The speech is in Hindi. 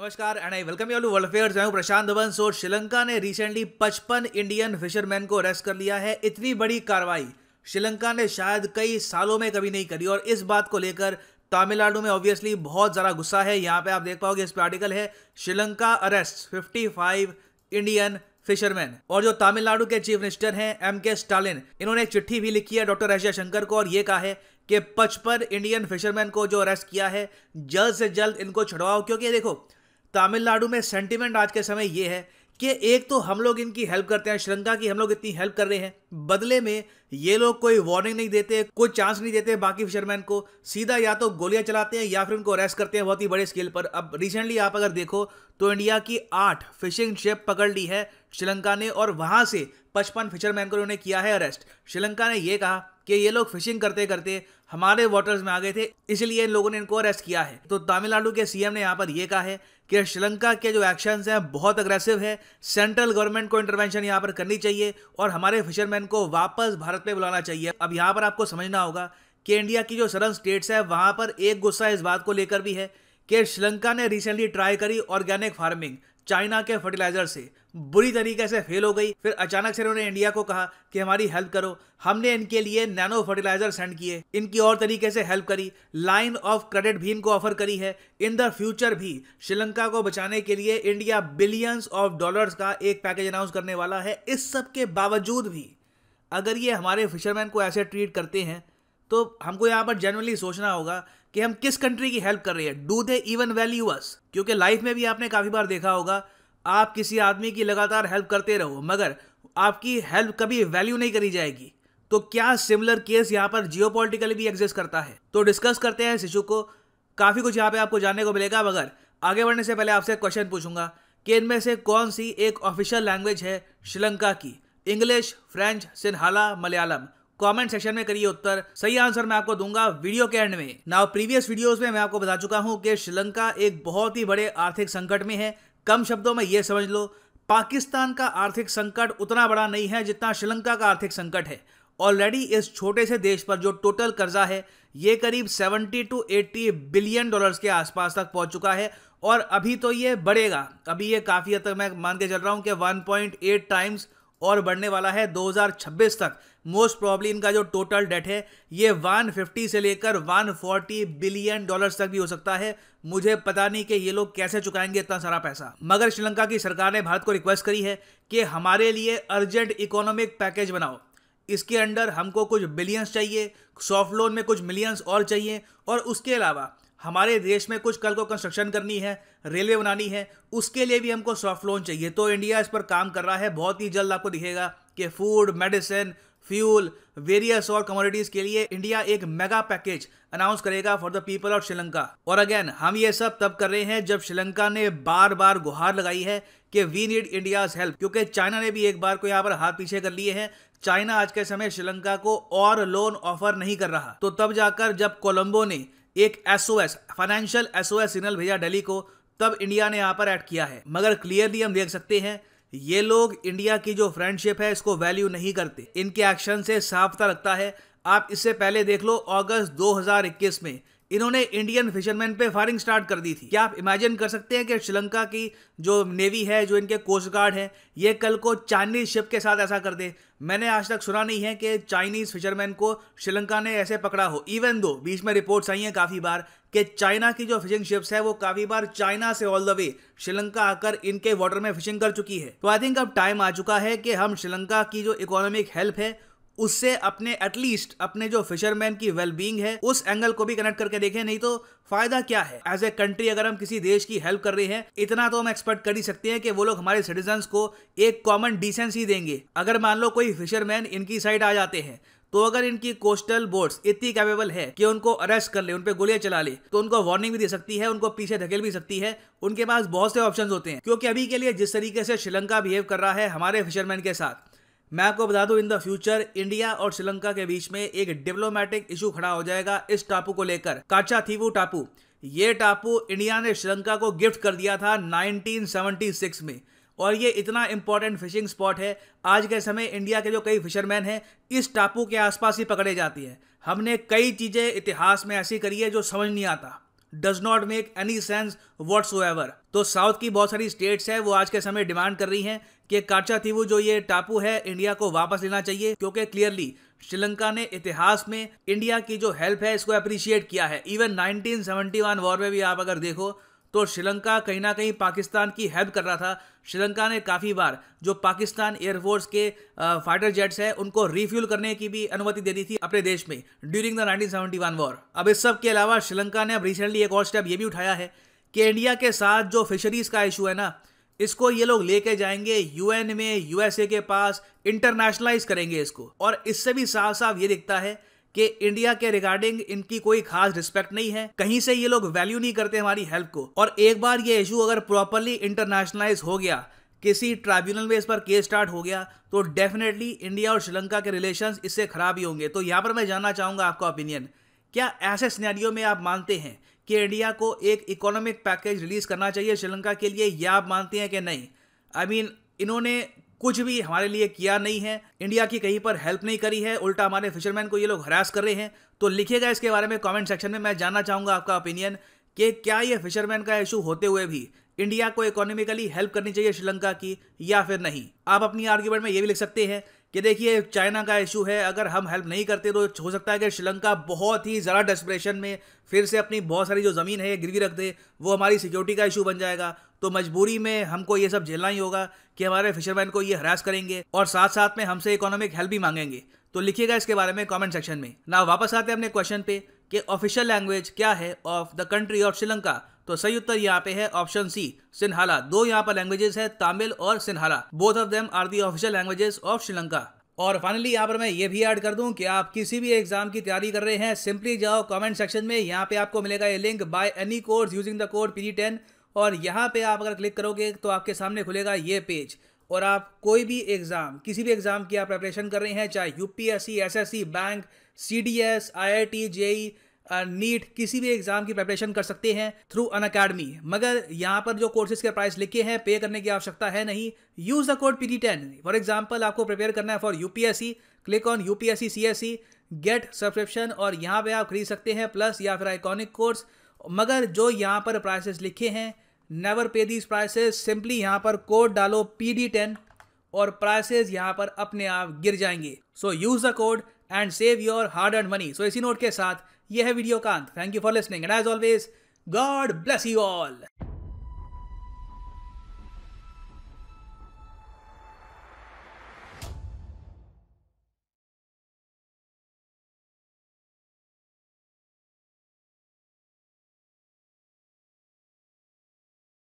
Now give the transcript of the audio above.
नमस्कार and I welcome you world affairs मैं हूं प्रशांत धवन सो श्रीलंका ने रिसेंटली 55 इंडियन फिशरमैन को अरेस्ट कर लिया है इतनी बड़ी कार्रवाई श्रीलंका ने शायद कई सालों में कभी नहीं करी और इस बात को लेकर तमिलनाडु में ऑब्वियसली बहुत ज़्यादा गुस्सा है यहाँ पे आप देख पाओगे इस पर आर्टिकल है श्रीलंका अरेस्ट 55 इंडियन फिशरमैन और जो तमिलनाडु के चीफ मिनिस्टर हैं एम के स्टालिन इन्होंने एक चिट्ठी भी लिखी है डॉक्टर एस जयशंकर को और ये कहा है कि पचपन इंडियन फिशरमैन को जो अरेस्ट किया है जल्द से जल्द इनको छुड़वाओ क्योंकि देखो तमिलनाडु में सेंटिमेंट आज के समय ये है कि एक तो हम लोग इनकी हेल्प करते हैं श्रृंखला की हम लोग इतनी हेल्प कर रहे हैं बदले में ये लोग कोई वार्निंग नहीं देते कोई चांस नहीं देते बाकी फिशरमैन को सीधा या तो गोलियां चलाते हैं या फिर उनको अरेस्ट करते हैं बहुत ही बड़े स्केल पर अब रिसेंटली आप अगर देखो तो इंडिया की आठ फिशिंग शिप पकड़ ली है श्रीलंका ने और वहां से पचपन फिशरमैन को उन्होंने किया है अरेस्ट श्रीलंका ने यह कहा कि ये लोग फिशिंग करते करते हमारे वाटर्स में आ गए थे इसलिए इन लोगों ने इनको अरेस्ट किया है तो तमिलनाडु के सीएम ने यहाँ पर यह कहा है कि श्रीलंका के जो एक्शंस हैं बहुत अग्रेसिव है सेंट्रल गवर्नमेंट को इंटरवेंशन यहाँ पर करनी चाहिए और हमारे फिशरमैन को वापस भारत में बुलाना चाहिए अब यहाँ पर आपको समझना होगा कि इंडिया की जो सरन स्टेट्स है वहाँ पर एक गुस्सा इस बात को लेकर भी है कि श्रीलंका ने रिसेंटली ट्राई करी ऑर्गेनिक फार्मिंग चाइना के फर्टिलाइजर से बुरी तरीके से फेल हो गई फिर अचानक से उन्होंने इंडिया को कहा कि हमारी हेल्प करो हमने इनके लिए नैनो फर्टिलाइजर सेंड किए इनकी और तरीके से हेल्प करी लाइन ऑफ क्रेडिट भी इनको ऑफर करी है इन द फ्यूचर भी श्रीलंका को बचाने के लिए इंडिया बिलियंस ऑफ डॉलर्स का एक पैकेज अनाउंस करने वाला है इस सब के बावजूद भी अगर ये हमारे फिशरमैन को ऐसे ट्रीट करते हैं तो हमको यहाँ पर जनरली सोचना होगा कि हम किस कंट्री की हेल्प कर रहे हैं do they even value us क्योंकि लाइफ में भी आपने काफ़ी बार देखा होगा आप किसी आदमी की लगातार हेल्प करते रहो मगर आपकी हेल्प कभी वैल्यू नहीं करी जाएगी तो क्या सिमिलर केस यहाँ पर जियो भी एग्जिस्ट करता है तो डिस्कस करते हैं शिशु को काफ़ी कुछ यहाँ पे आपको जानने को मिलेगा मगर आगे बढ़ने से पहले आपसे क्वेश्चन पूछूंगा कि इनमें से कौन सी एक ऑफिशियल लैंग्वेज है श्रीलंका की English French Sinhala Malayalam comment section में करिए उत्तर सही आंसर मैं आपको दूंगा वीडियो के एंड में नाउ प्रीवियस वीडियोस में मैं आपको बता चुका हूं कि श्रीलंका एक बहुत ही बड़े आर्थिक संकट में है कम शब्दों में यह समझ लो पाकिस्तान का आर्थिक संकट उतना बड़ा नहीं है जितना श्रीलंका का आर्थिक संकट है ऑलरेडी इस छोटे से देश पर जो टोटल कर्जा है ये करीब 70 टू 80 बिलियन डॉलर्स के आसपास तक पहुंच चुका है और अभी तो ये बढ़ेगा अभी ये काफ़ी हद तक मैं मान के चल रहा हूँ कि 1.8 टाइम्स और बढ़ने वाला है 2026 तक मोस्ट प्रॉब्ली इनका जो टोटल डेट है ये 150 से लेकर 140 बिलियन डॉलर्स तक भी हो सकता है मुझे पता नहीं कि ये लोग कैसे चुकाएंगे इतना सारा पैसा मगर श्रीलंका की सरकार ने भारत को रिक्वेस्ट करी है कि हमारे लिए अर्जेंट इकोनॉमिक पैकेज बनाओ इसके अंडर हमको कुछ बिलियंस चाहिए सॉफ्ट लोन में कुछ मिलियंस और चाहिए और उसके अलावा हमारे देश में कुछ कल को कंस्ट्रक्शन करनी है रेलवे बनानी है उसके लिए भी हमको सॉफ्ट लोन चाहिए तो इंडिया इस पर काम कर रहा है बहुत ही जल्द आपको दिखेगा कि फूड मेडिसिन फ्यूल वेरियस और कमोडिटीज के लिए इंडिया एक मेगा पैकेज अनाउंस करेगा for the people of Sri Lanka और अगेन हम ये सब तब कर रहे हैं जब श्रीलंका ने बार बार गुहार लगाई है कि वी नीड इंडिया हेल्प क्योंकि चाइना ने भी एक बार को यहाँ पर हाथ पीछे कर लिए हैं चाइना आज के समय श्रीलंका को और लोन ऑफर नहीं कर रहा तो तब जाकर जब कोलंबो ने एक एसओएस फाइनेंशियल एसओएस सिग्नल भेजा दिल्ली को तब इंडिया ने यहाँ पर ऐड किया है मगर क्लियरली हम देख सकते हैं ये लोग इंडिया की जो फ्रेंडशिप है इसको वैल्यू नहीं करते इनके एक्शन से साफ लगता है आप इससे पहले देख लो अगस्त 2021 में इन्होंने इंडियन फिशरमैन पे फायरिंग स्टार्ट कर दी थी क्या आप इमेजिन कर सकते हैं कि श्रीलंका की जो नेवी है जो इनके कोस्ट गार्ड है ये कल को चाइनीज शिप के साथ ऐसा कर दे मैंने आज तक सुना नहीं है कि चाइनीज फिशरमैन को श्रीलंका ने ऐसे पकड़ा हो इवन दो बीच में रिपोर्ट्स आई हैं काफ़ी बार कि चाइना की जो फिशिंग शिप्स है वो काफ़ी बार चाइना से ऑल द वे श्रीलंका आकर इनके वाटर में फिशिंग कर चुकी है तो आई थिंक अब टाइम आ चुका है कि हम श्रीलंका की जो इकोनॉमिक हेल्प है उससे अपने एटलीस्ट अपने जो फिशरमैन की वेलबींग है उस एंगल को भी कनेक्ट करके देखें नहीं तो फायदा क्या है एज ए कंट्री अगर हम किसी देश की हेल्प कर रहे हैं इतना तो हम एक्सपेक्ट कर ही सकते हैं कि वो लोग हमारे सिटीजन को एक कॉमन डिसेंसी देंगे अगर मान लो कोई फिशरमैन इनकी साइड आ जाते हैं तो अगर इनकी कोस्टल बोट्स इतनी कैपेबल है कि उनको अरेस्ट कर ले उन पर गोलियां चला ले तो उनको वार्निंग भी दे सकती है उनको पीछे धकेल भी सकती है उनके पास बहुत से ऑप्शंस होते हैं क्योंकि अभी के लिए जिस तरीके से श्रीलंका बिहेव कर रहा है हमारे फिशरमैन के साथ मैं आपको बता दूं इन द फ्यूचर इंडिया और श्रीलंका के बीच में एक डिप्लोमेटिक इशू खड़ा हो जाएगा इस टापू को लेकर काचा थीवू टापू ये टापू इंडिया ने श्रीलंका को गिफ्ट कर दिया था 1976 में और ये इतना इंपॉर्टेंट फिशिंग स्पॉट है आज के समय इंडिया के जो कई फिशरमैन हैं इस टापू के आसपास ही पकड़े जाती है हमने कई चीज़ें इतिहास में ऐसी करी है जो समझ नहीं आता does not make any sense ever तो साउथ की बहुत सारी स्टेट्स है वो आज के समय डिमांड कर रही हैं कि काचा थीवू जो ये टापू है इंडिया को वापस लेना चाहिए क्योंकि क्लियरली श्रीलंका ने इतिहास में इंडिया की जो हेल्प है इसको अप्रिशिएट किया है इवन 1971 वॉर में भी आप अगर देखो तो श्रीलंका कहीं ना कहीं पाकिस्तान की हेल्प कर रहा था श्रीलंका ने काफ़ी बार जो पाकिस्तान एयरफोर्स के फाइटर जेट्स हैं उनको रिफ्यूल करने की भी अनुमति देनी थी अपने देश में during the nineteen seventy one war अब इस सब के अलावा श्रीलंका ने अब रिसेंटली एक और स्टेप ये भी उठाया है कि इंडिया के साथ जो फिशरीज़ का इशू है ना इसको ये लोग लेके जाएंगे यूएन में यूएसए के पास इंटरनेशनलाइज करेंगे इसको और इससे भी साफ साफ ये दिखता है कि इंडिया के रिगार्डिंग इनकी कोई खास रिस्पेक्ट नहीं है कहीं से ये लोग वैल्यू नहीं करते हमारी हेल्प को और एक बार ये इशू अगर प्रॉपरली इंटरनेशनलाइज हो गया किसी ट्राइब्यूनल में इस पर केस स्टार्ट हो गया तो डेफिनेटली इंडिया और श्रीलंका के रिलेशन इससे खराब ही होंगे तो यहाँ पर मैं जानना चाहूँगा आपका ओपिनियन क्या ऐसे सिनेरियो में आप मानते हैं कि इंडिया को एक इकोनॉमिक पैकेज रिलीज करना चाहिए श्रीलंका के लिए या आप मानते हैं कि नहीं आई I मीन mean, इन्होंने कुछ भी हमारे लिए किया नहीं है इंडिया की कहीं पर हेल्प नहीं करी है उल्टा हमारे फिशरमैन को ये लोग हरास कर रहे हैं तो लिखिएगा इसके बारे में कमेंट सेक्शन में मैं जानना चाहूंगा आपका ओपिनियन कि क्या ये फिशरमैन का इशू होते हुए भी इंडिया को इकोनॉमिकली हेल्प करनी चाहिए श्रीलंका की या फिर नहीं आप अपनी आर्ग्यूमेंट में ये भी लिख सकते हैं कि देखिए चाइना का इशू है अगर हम हेल्प नहीं करते तो हो सकता है कि श्रीलंका बहुत ही ज़्यादा डेस्परेशन में फिर से अपनी बहुत सारी जो ज़मीन है गिरवी रख दे वो हमारी सिक्योरिटी का इशू बन जाएगा तो मजबूरी में हमको ये सब झेलना ही होगा कि हमारे फिशरमैन को ये हरास करेंगे और साथ साथ में हमसे इकोनॉमिक हेल्प भी मांगेंगे तो लिखिएगा इसके बारे में कॉमेंट सेक्शन में ना वापस आते हैं अपने क्वेश्चन पे कि ऑफिशियल लैंग्वेज क्या है of the country of Sri Lanka तो सही उत्तर यहाँ पे है ऑप्शन सी सिन्हाला दो यहाँ पर लैंग्वेजेस है तमिल और Sinhala both of them are the official languages of Sri Lanka और फाइनली यहाँ पर मैं ये भी ऐड कर दूं कि आप किसी भी एग्जाम की तैयारी कर रहे हैं सिंपली जाओ कमेंट सेक्शन में यहाँ पे आपको मिलेगा ये link buy any course using the code P ten और यहाँ पे आप अगर क्लिक करोगे तो आपके सामने खुलेगा ये पेज और आप कोई भी एग्ज़ाम किसी भी एग्ज़ाम की आप प्रेपरेशन कर रहे हैं चाहे UPSC SSC bank CDS IIT JE NEET किसी भी एग्जाम की प्रिपरेशन कर सकते हैं थ्रू अन अकेडमी मगर यहाँ पर जो कोर्सेज के प्राइस लिखे हैं पे करने की आवश्यकता है नहीं use the code P D ten for example आपको प्रिपेयर करना है for UPSC click on UPSC C get subscription और यहाँ पे आप खरीद सकते हैं प्लस या फिर आइकॉनिक कोर्स मगर जो यहाँ पर प्राइसेस लिखे हैं नेवर पे दीज प्राइसेस सिंपली यहाँ पर कोड डालो पी डी टेन और प्राइसेस यहाँ पर अपने आप गिर जाएंगे so use the code and save your hard earned money so इसी नोट के साथ यह है वीडियो का अंत thank you for listening and as always God bless you all